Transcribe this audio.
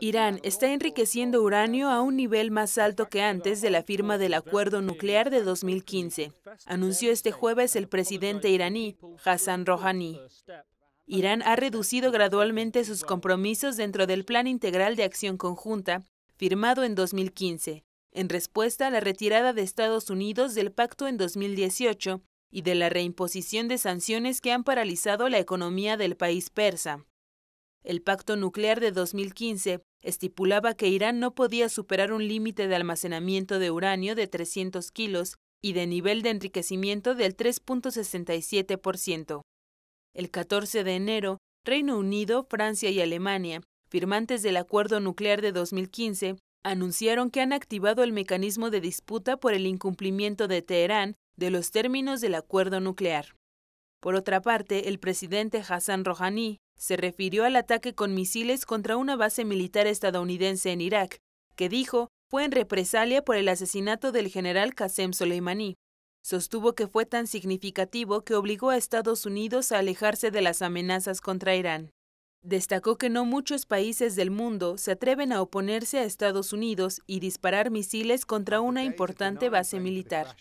Irán está enriqueciendo uranio a un nivel más alto que antes de la firma del acuerdo nuclear de 2015, anunció este jueves el presidente iraní Hassan Rouhani. Irán ha reducido gradualmente sus compromisos dentro del Plan Integral de Acción Conjunta, firmado en 2015, en respuesta a la retirada de Estados Unidos del pacto en 2018 y de la reimposición de sanciones que han paralizado la economía del país persa. El pacto nuclear de 2015 estipulaba que Irán no podía superar un límite de almacenamiento de uranio de 300 kilos y de nivel de enriquecimiento del 3.67%. El 14 de enero, Reino Unido, Francia y Alemania, firmantes del Acuerdo Nuclear de 2015, anunciaron que han activado el mecanismo de disputa por el incumplimiento de Teherán de los términos del acuerdo nuclear. Por otra parte, el presidente Hassan Rouhani se refirió al ataque con misiles contra una base militar estadounidense en Irak, que dijo fue en represalia por el asesinato del general Qasem Soleimani. Sostuvo que fue tan significativo que obligó a Estados Unidos a alejarse de las amenazas contra Irán. Destacó que no muchos países del mundo se atreven a oponerse a Estados Unidos y disparar misiles contra una importante base militar.